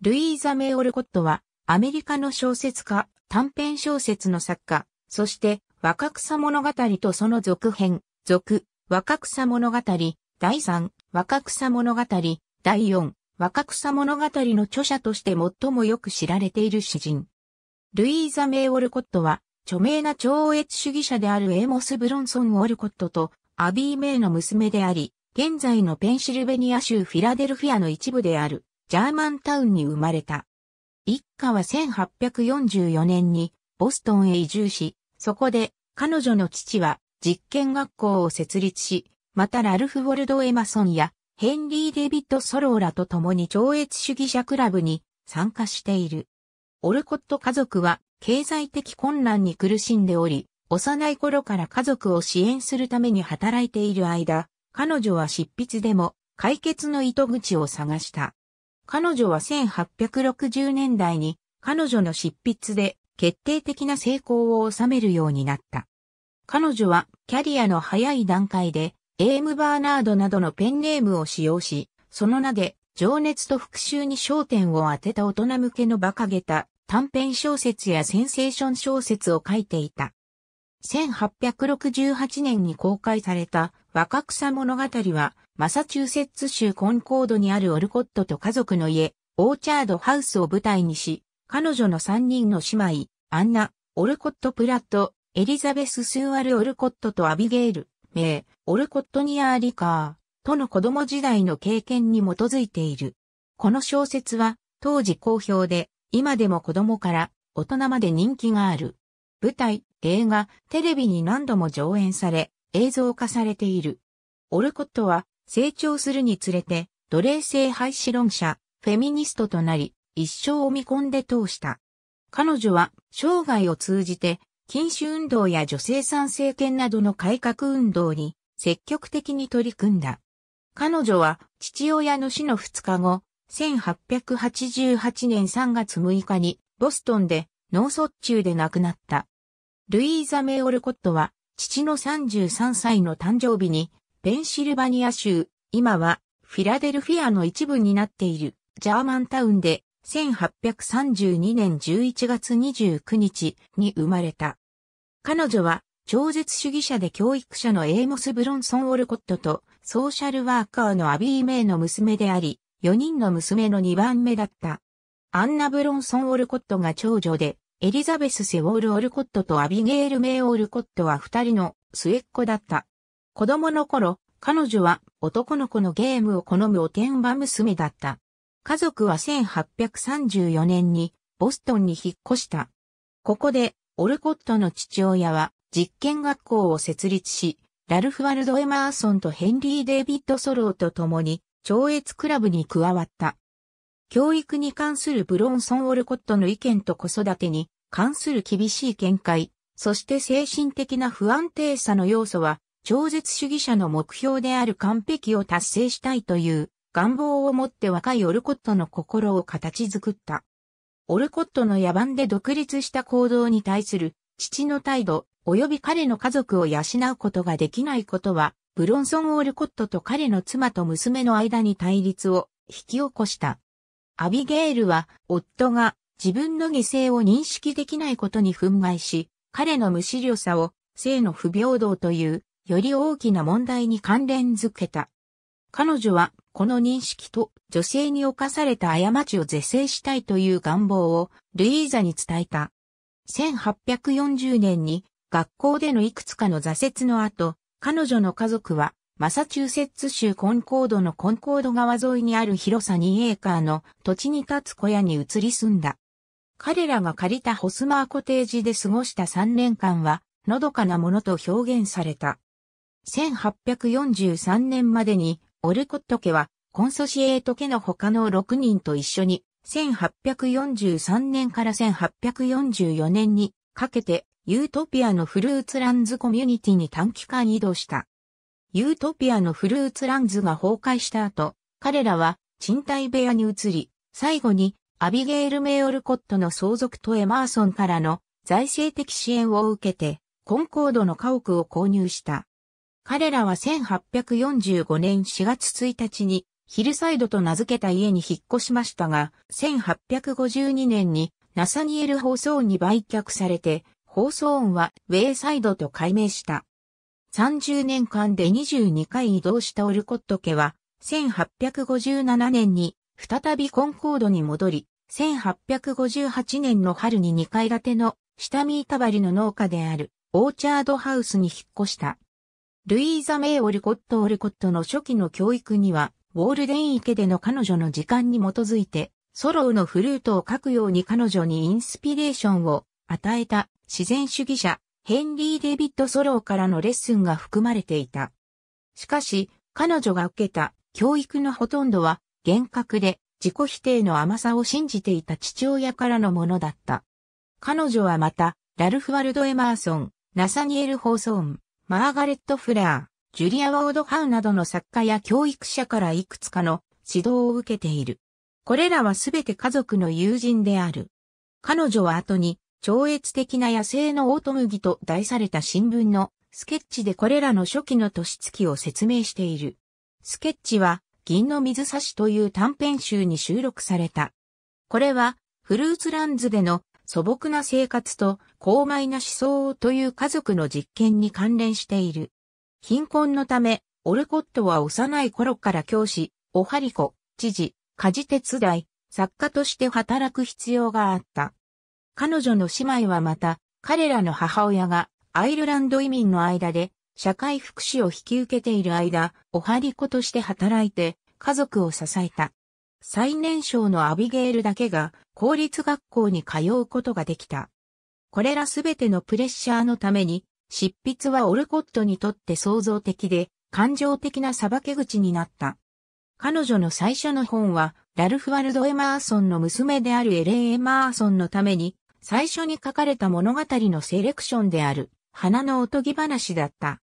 ルイーザ・メイ・オルコットは、アメリカの小説家、短編小説の作家、そして、若草物語とその続編、続、若草物語、第3、若草物語、第4、若草物語の著者として最もよく知られている詩人。ルイーザ・メイ・オルコットは、著名な超越主義者であるエーモス・ブロンソン・オルコットと、アビー・メイの娘であり、現在のペンシルベニア州フィラデルフィアの一部である。ジャーマンタウンに生まれた。一家は1844年にボストンへ移住し、そこで彼女の父は実験学校を設立し、またラルフ・ウォルド・エマソンやヘンリー・デビッド・ソローラと共に超越主義者クラブに参加している。オルコット家族は経済的困難に苦しんでおり、幼い頃から家族を支援するために働いている間、彼女は執筆でも解決の糸口を探した。彼女は1860年代に彼女の執筆で決定的な成功を収めるようになった。彼女はキャリアの早い段階でエーム・バーナードなどのペンネームを使用し、その名で情熱と復讐に焦点を当てた大人向けの馬鹿げた短編小説やセンセーション小説を書いていた。1868年に公開された若草物語は、マサチューセッツ州コンコードにあるオルコットと家族の家、オーチャードハウスを舞台にし、彼女の三人の姉妹、アンナ、オルコット・プラット、エリザベス・スーアル・オルコットとアビゲール、メイ、オルコットニアー・リカー、との子供時代の経験に基づいている。この小説は、当時好評で、今でも子供から大人まで人気がある。舞台、映画、テレビに何度も上演され、映像化されている。オルコットは成長するにつれて、奴隷性廃止論者、フェミニストとなり、一生を見込んで通した。彼女は生涯を通じて、禁止運動や女性参政権などの改革運動に積極的に取り組んだ。彼女は父親の死の2日後、1888年3月6日にボストンで脳卒中で亡くなった。ルイーザ・メイ・オルコットは、父の33歳の誕生日に、ペンシルバニア州、今はフィラデルフィアの一部になっているジャーマンタウンで1832年11月29日に生まれた。彼女は超絶主義者で教育者のエーモス・ブロンソン・オルコットとソーシャルワーカーのアビー・メイの娘であり、4人の娘の2番目だった。アンナ・ブロンソン・オルコットが長女で、エリザベス・セウォール・オルコットとアビゲール・メイ・オルコットは二人の末っ子だった。子供の頃、彼女は男の子のゲームを好むおてんば娘だった。家族は1834年にボストンに引っ越した。ここで、オルコットの父親は実験学校を設立し、ラルフ・ワルド・エマーソンとヘンリー・デイビッド・ソローと共に、超越クラブに加わった。教育に関するブロンソン・オルコットの意見と子育てに関する厳しい見解、そして精神的な不安定さの要素は、超絶主義者の目標である完璧を達成したいという願望を持って若いオルコットの心を形作った。オルコットの野蛮で独立した行動に対する父の態度及び彼の家族を養うことができないことは、ブロンソン・オルコットと彼の妻と娘の間に対立を引き起こした。アビゲールは、夫が自分の犠牲を認識できないことに憤慨し、彼の無視力さを、性の不平等という、より大きな問題に関連づけた。彼女は、この認識と女性に犯された過ちを是正したいという願望をルイーザに伝えた。1840年に学校でのいくつかの挫折の後、彼女の家族はマサチューセッツ州コンコードのコンコード川沿いにある広さ2エーカーの土地に立つ小屋に移り住んだ。彼らが借りたホスマーコテージで過ごした3年間は、のどかなものと表現された。1843年までに、オルコット家は、コンソシエート家の他の6人と一緒に、1843年から1844年にかけて、ユートピアのフルーツランズコミュニティに短期間移動した。ユートピアのフルーツランズが崩壊した後、彼らは賃貸部屋に移り、最後にアビゲール・メイオルコットの相続とエマーソンからの財政的支援を受けて、コンコードの家屋を購入した。彼らは1845年4月1日にヒルサイドと名付けた家に引っ越しましたが、1852年にナサニエル放送に売却されて、放送音はウェイサイドと改名した。30年間で22回移動したオルコット家は、1857年に再びコンコードに戻り、1858年の春に2階建ての下見板張りの農家であるオーチャードハウスに引っ越した。ルイーザ・メイ・オルコット・オルコットの初期の教育には、ウォールデン池での彼女の時間に基づいて、ソローのフルートを書くように彼女にインスピレーションを与えた自然主義者ヘンリー・デビッド・ソローからのレッスンが含まれていた。しかし、彼女が受けた教育のほとんどは厳格で自己否定の甘さを信じていた父親からのものだった。彼女はまた、ラルフ・ワルド・エマーソン、ナサニエル・ホーソーン、マーガレット・フラー、ジュリア・ワード・ハウなどの作家や教育者からいくつかの指導を受けている。これらはすべて家族の友人である。彼女は後に超越的な野生のオート麦と題された新聞のスケッチでこれらの初期の年月を説明している。スケッチは銀の水差しという短編集に収録された。これはフルーツランズでの素朴な生活と高邁な思想という家族の実験に関連している。貧困のため、オルコットは幼い頃から教師、おはりこ、知事、家事手伝い、作家として働く必要があった。彼女の姉妹はまた、彼らの母親がアイルランド移民の間で社会福祉を引き受けている間、おはり子として働いて家族を支えた。最年少のアビゲールだけが公立学校に通うことができた。これらすべてのプレッシャーのために、執筆はオルコットにとって創造的で感情的な裁け口になった。彼女の最初の本は、ラルフ・ワルド・エマーソンの娘であるエレン・エマーソンのために最初に書かれた物語のセレクションである、花のおとぎ話だった。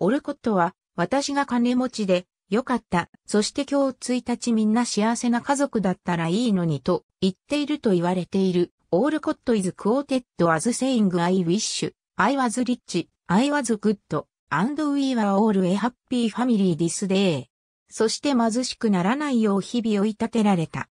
オルコットは、私が金持ちで、よかった。そして今日1日みんな幸せな家族だったらいいのにと言っていると言われている。オールコットイズクオーテッドアズセイングアイウィッシュ。I was rich, I was good, and we were all a happy family this day. そして貧しくならないよう日々追い立てられた。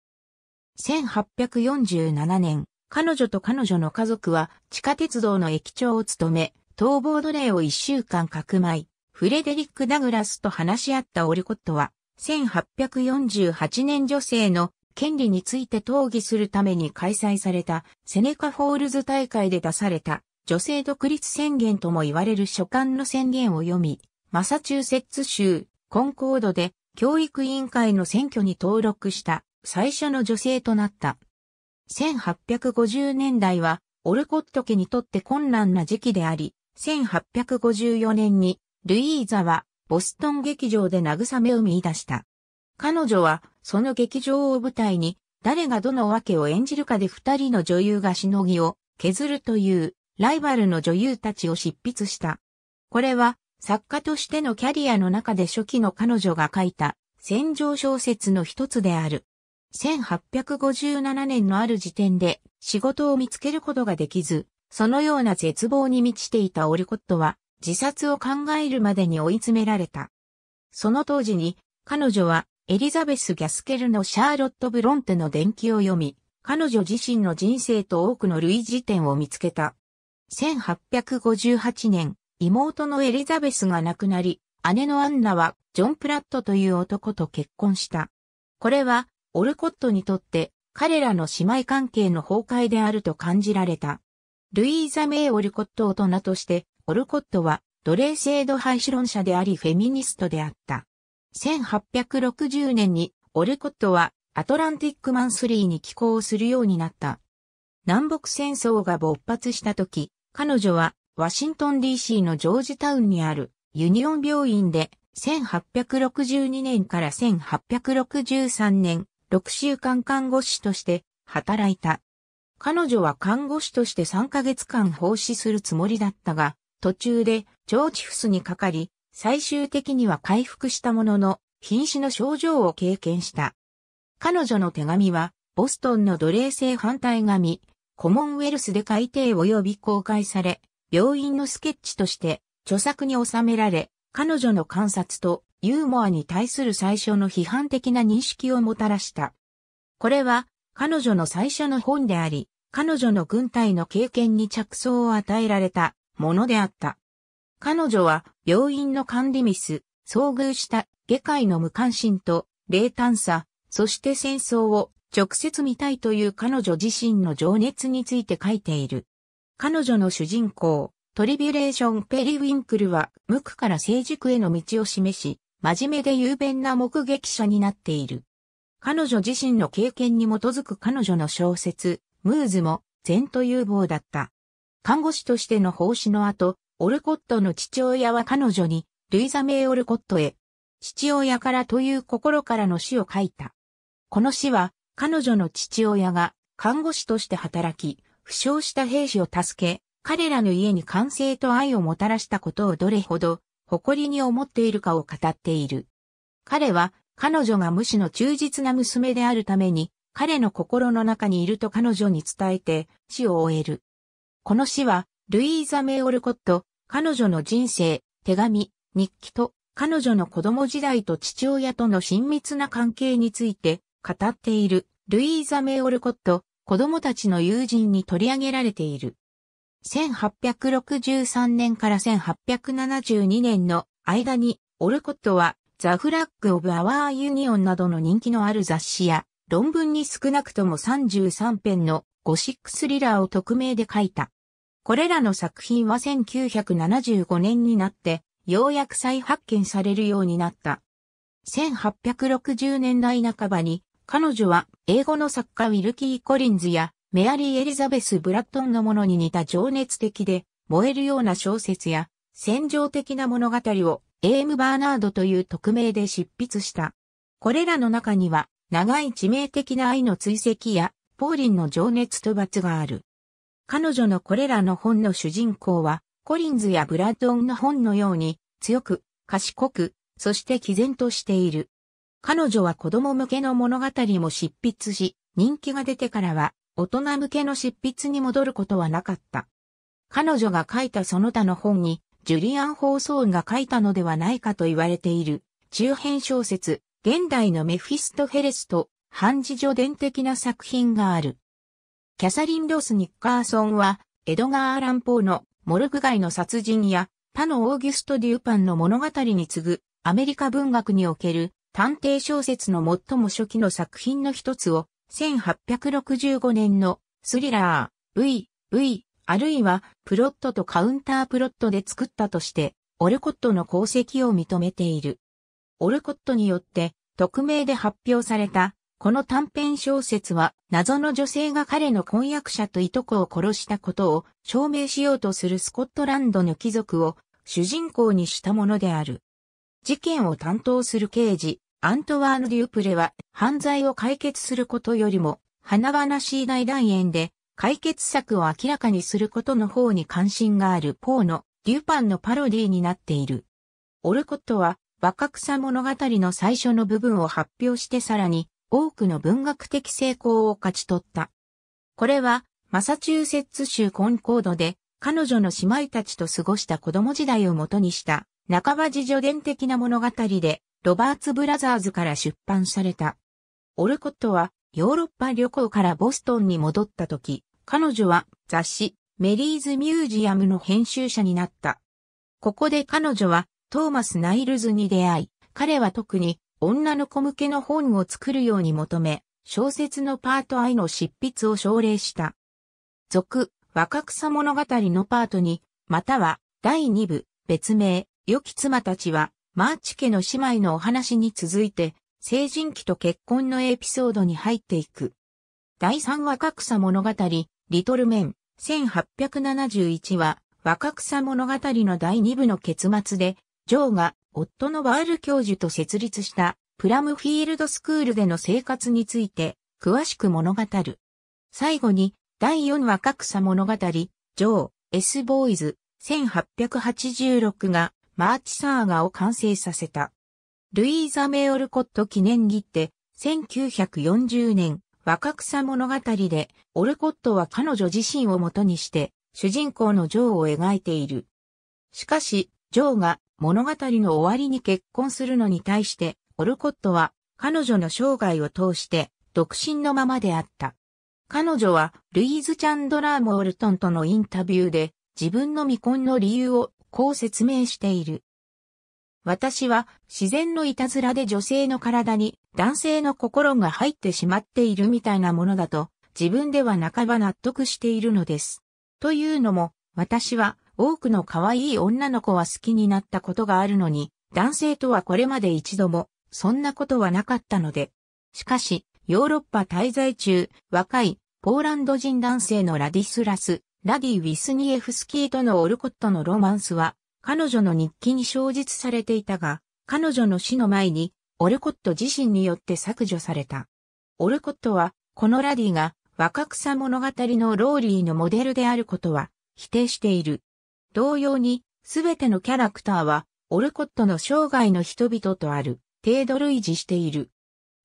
1847年、彼女と彼女の家族は地下鉄道の駅長を務め、逃亡奴隷を一週間かくまい、フレデリック・ダグラスと話し合ったオルコットは、1848年女性の権利について討議するために開催されたセネカフォールズ大会で出された女性独立宣言とも言われる書簡の宣言を読み、マサチューセッツ州コンコードで教育委員会の選挙に登録した最初の女性となった。1850年代はオルコット家にとって困難な時期であり、1854年にルイーザはボストン劇場で慰めを見出した。彼女はその劇場を舞台に誰がどの訳を演じるかで二人の女優がしのぎを削るというライバルの女優たちを執筆した。これは作家としてのキャリアの中で初期の彼女が書いた戦場小説の一つである。1857年のある時点で仕事を見つけることができず、そのような絶望に満ちていたオリコットは自殺を考えるまでに追い詰められた。その当時に彼女はエリザベス・ギャスケルのシャーロット・ブロンテの伝記を読み、彼女自身の人生と多くの類似点を見つけた。1858年、妹のエリザベスが亡くなり、姉のアンナはジョン・プラットという男と結婚した。これはオルコットにとって彼らの姉妹関係の崩壊であると感じられた。ルイーザ・メイ・オルコット大人として、オルコットは奴隷制度廃止論者でありフェミニストであった。1860年にオルコットはアトランティックマンスリーに寄港するようになった。南北戦争が勃発した時、彼女はワシントン DC のジョージタウンにあるユニオン病院で1862年から1863年6週間看護師として働いた。彼女は看護師として3ヶ月間奉仕するつもりだったが、途中で腸チフスにかかり、最終的には回復したものの、瀕死の症状を経験した。彼女の手紙は、ボストンの奴隷制反対紙、コモンウェルスで改訂及び公開され、病院のスケッチとして著作に収められ、彼女の観察とユーモアに対する最初の批判的な認識をもたらした。これは、彼女の最初の本であり、彼女の軍隊の経験に着想を与えられたものであった。彼女は病院の管理ミス、遭遇した下界の無関心と冷淡さ、そして戦争を直接見たいという彼女自身の情熱について書いている。彼女の主人公、トリビュレーション・ペリウィンクルは無垢から成熟への道を示し、真面目で雄弁な目撃者になっている。彼女自身の経験に基づく彼女の小説、ムーズも、前途有望だった。看護師としての奉仕の後、オルコットの父親は彼女に、ルイザ・メイ・オルコットへ、父親からという心からの詩を書いた。この詩は、彼女の父親が、看護師として働き、負傷した兵士を助け、彼らの家に歓声と愛をもたらしたことをどれほど誇りに思っているかを語っている。彼は、彼女が無視の忠実な娘であるために、彼の心の中にいると彼女に伝えて、死を終える。この詩は、ルイーザ・メイ・オルコット、彼女の人生、手紙、日記と、彼女の子供時代と父親との親密な関係について、語っている、ルイーザ・メイ・オルコット、子供たちの友人に取り上げられている。1863年から1872年の間に、オルコットは、ザ・フラッグ・オブ・アワー・ユニオンなどの人気のある雑誌や、論文に少なくとも33編のゴシックスリラーを匿名で書いた。これらの作品は1975年になって、ようやく再発見されるようになった。1860年代半ばに、彼女は英語の作家ウィルキー・コリンズやメアリー・エリザベス・ブラットンのものに似た情熱的で燃えるような小説や戦場的な物語をエーム・バーナードという匿名で執筆した。これらの中には長い致命的な愛の追跡やポーリンの情熱と罰がある。彼女のこれらの本の主人公はコリンズやブラッドンの本のように強く、賢く、そして毅然としている。彼女は子供向けの物語も執筆し、人気が出てからは大人向けの執筆に戻ることはなかった。彼女が書いたその他の本に、ジュリアン・放送が書いたのではないかと言われている、中編小説、現代のメフィスト・ヘレスと、半自助伝的な作品がある。キャサリン・ロス・ニッカーソンは、エドガー・アラン・ポーの、モルグ街の殺人や、他のオーギュスト・デューパンの物語に次ぐ、アメリカ文学における、探偵小説の最も初期の作品の一つを、1865年のスリラー、V、V、あるいはプロットとカウンタープロットで作ったとして、オルコットの功績を認めている。オルコットによって匿名で発表された、この短編小説は謎の女性が彼の婚約者といとこを殺したことを証明しようとするスコットランドの貴族を主人公にしたものである。事件を担当する刑事、アントワーヌ・デュープレは犯罪を解決することよりも、華々しい大団円で解決策を明らかにすることの方に関心があるポーのデューパンのパロディになっている。オルコットは若草物語の最初の部分を発表してさらに多くの文学的成功を勝ち取った。これはマサチューセッツ州コンコードで彼女の姉妹たちと過ごした子供時代をもとにした半ば自助伝的な物語でロバーツ・ブラザーズから出版された。オルコットはヨーロッパ旅行からボストンに戻った時、彼女は雑誌メリーズ・ミュージアムの編集者になった。ここで彼女はトーマス・ナイルズに出会い、彼は特に女の子向けの本を作るように求め、小説のパート愛の執筆を奨励した。続、若草物語のパートに、または第2部、別名、良き妻たちは、マーチ家の姉妹のお話に続いて、成人期と結婚のエピソードに入っていく。第3話格差物語、リトルメン、1871話、若草物語の第2部の結末で、ジョーが夫のワール教授と設立したプラムフィールドスクールでの生活について詳しく物語る。最後に第4話格差物語、ジョー、S ボーイズ1886がマーチサーガを完成させた。ルイーザ・メオルコット記念切手、1940年、若草物語で、オルコットは彼女自身をもとにして、主人公のジョーを描いている。しかし、ジョーが物語の終わりに結婚するのに対して、オルコットは彼女の生涯を通して独身のままであった。彼女はルイーズ・チャンドラー・モールトンとのインタビューで自分の未婚の理由をこう説明している。私は自然のいたずらで女性の体に男性の心が入ってしまっているみたいなものだと自分では半ば納得しているのです。というのも私は多くの可愛い女の子は好きになったことがあるのに男性とはこれまで一度もそんなことはなかったので。しかしヨーロッパ滞在中若いポーランド人男性のラディスラスラディ・ウィスニエフスキーとのオルコットのロマンスは、彼女の日記に詳述されていたが、彼女の死の前に、オルコット自身によって削除された。オルコットは、このラディが、若草物語のローリーのモデルであることは、否定している。同様に、すべてのキャラクターは、オルコットの生涯の人々とある、程度類似している。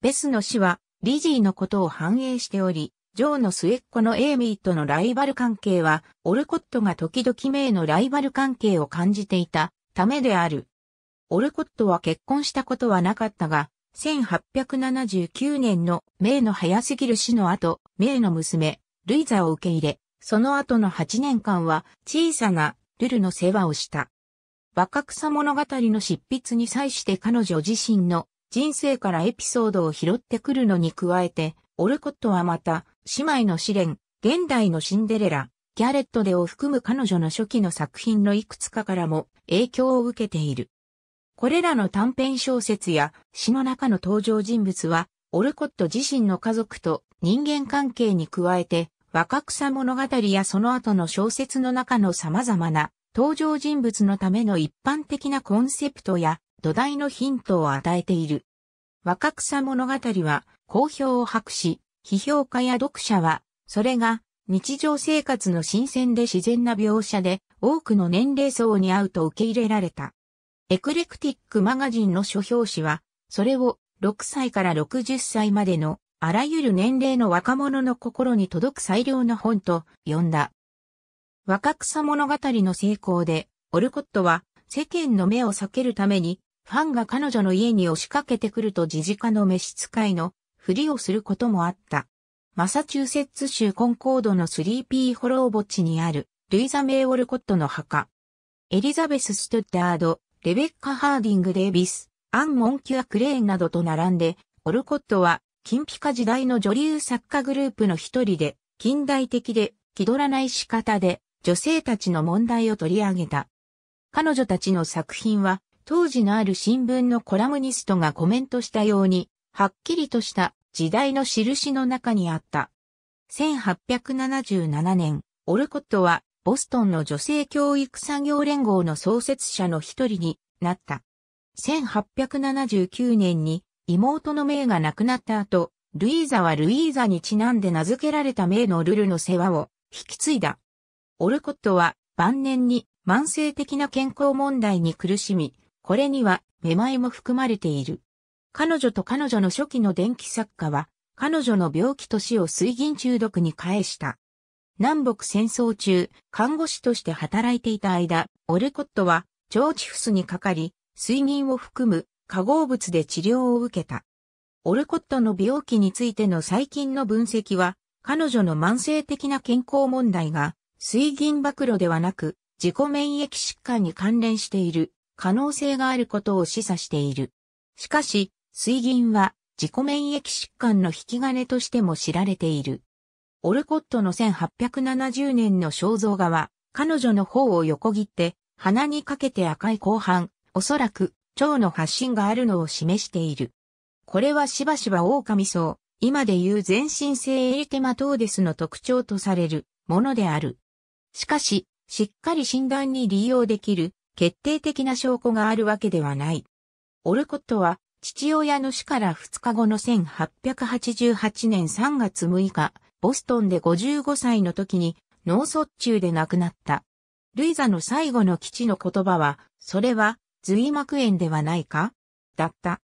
ベスの死は、リジーのことを反映しており、ジョーの末っ子のエイミーとのライバル関係は、オルコットが時々名のライバル関係を感じていたためである。オルコットは結婚したことはなかったが、1879年の名の早すぎる死の後、名の娘、ルイザを受け入れ、その後の8年間は小さなルルの世話をした。若草物語の執筆に際して彼女自身の人生からエピソードを拾ってくるのに加えて、オルコットはまた姉妹の試練、現代のシンデレラ、ギャレットでを含む彼女の初期の作品のいくつかからも影響を受けている。これらの短編小説や詩の中の登場人物は、オルコット自身の家族と人間関係に加えて、若草物語やその後の小説の中の様々な登場人物のための一般的なコンセプトや土台のヒントを与えている。若草物語は好評を博し、批評家や読者は、それが日常生活の新鮮で自然な描写で多くの年齢層に合うと受け入れられた。エクレクティックマガジンの書評誌は、それを6歳から60歳までのあらゆる年齢の若者の心に届く最良の本と呼んだ。若草物語の成功で、オルコットは世間の目を避けるために、ファンが彼女の家に押しかけてくると自治家の召使いのふりをすることもあった。マサチューセッツ州コンコードのスリーピーホロー墓地にある、ルイザ・メイ・オルコットの墓。エリザベス・ストッダード、レベッカ・ハーディング・デイビス、アン・モンキュア・クレーンなどと並んで、オルコットは、金ピカ時代の女流作家グループの一人で、近代的で、気取らない仕方で、女性たちの問題を取り上げた。彼女たちの作品は、当時のある新聞のコラムニストがコメントしたように、はっきりとした時代の印の中にあった。1877年、オルコットはボストンの女性教育産業連合の創設者の一人になった。1879年に妹の名が亡くなった後、ルイーザはルイーザにちなんで名付けられた名のルルの世話を引き継いだ。オルコットは晩年に慢性的な健康問題に苦しみ、これにはめまいも含まれている。彼女と彼女の初期の電気作家は、彼女の病気と死を水銀中毒に返した。南北戦争中、看護師として働いていた間、オルコットは、腸チフスにかかり、水銀を含む化合物で治療を受けた。オルコットの病気についての最近の分析は、彼女の慢性的な健康問題が、水銀暴露ではなく、自己免疫疾患に関連している可能性があることを示唆している。しかし、水銀は自己免疫疾患の引き金としても知られている。オルコットの1870年の肖像画は、彼女の方を横切って、鼻にかけて赤い後半、おそらく、腸の発疹があるのを示している。これはしばしば狼層、今でいう全身性エリテマトーデスの特徴とされるものである。しかし、しっかり診断に利用できる決定的な証拠があるわけではない。オルコットは父親の死から2日後の1888年3月6日、ボストンで55歳の時に脳卒中で亡くなった。ルイザの最後の基地の言葉は、それは髄膜炎ではないかだった。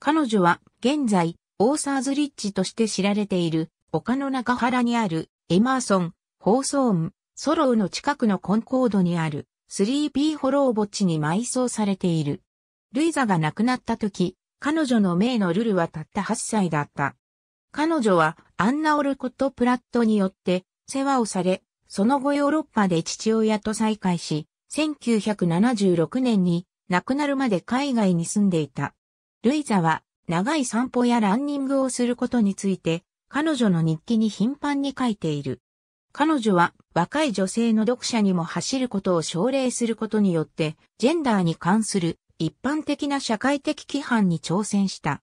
彼女は現在、オーサーズリッジとして知られている丘の中原にあるエマーソン、ホーソーン、ソロウの近くのコンコードにある3ー・ホロー墓地に埋葬されている。ルイザが亡くなった時、彼女の命のルルはたった8歳だった。彼女はアンナ・オルコット・プラットによって世話をされ、その後ヨーロッパで父親と再会し、1976年に亡くなるまで海外に住んでいた。ルイザは長い散歩やランニングをすることについて、彼女の日記に頻繁に書いている。彼女は若い女性の読者にも走ることを奨励することによって、ジェンダーに関する一般的な社会的規範に挑戦した。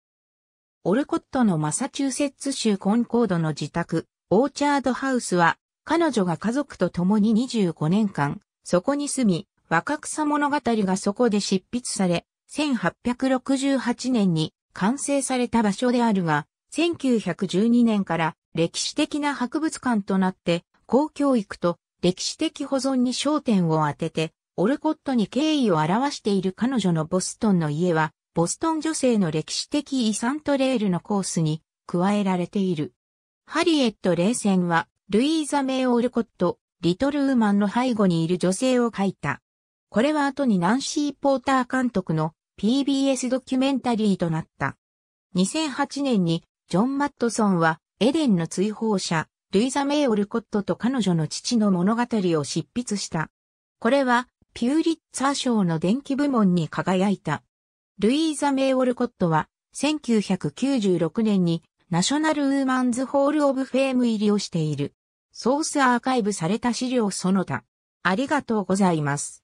オルコットのマサチューセッツ州コンコードの自宅、オーチャードハウスは、彼女が家族と共に25年間、そこに住み、若草物語がそこで執筆され、1868年に完成された場所であるが、1912年から歴史的な博物館となって、公教育と歴史的保存に焦点を当てて、オルコットに敬意を表している彼女のボストンの家は、ボストン女性の歴史的遺産トレイルのコースに加えられている。ハリエット・冷戦は、ルイーザ・メイ・オルコット、リトル・ウーマンの背後にいる女性を描いた。これは後にナンシー・ポーター監督の PBS ドキュメンタリーとなった。2008年に、ジョン・マットソンは、エデンの追放者、ルイザ・メイ・オルコットと彼女の父の物語を執筆した。これは、ピューリッツァー賞の電気部門に輝いた。ルイーザ・メイ・ウォルコットは、1996年にナショナル・ウーマンズ・ホール・オブ・フェーム入りをしている。ソースアーカイブされた資料その他。ありがとうございます。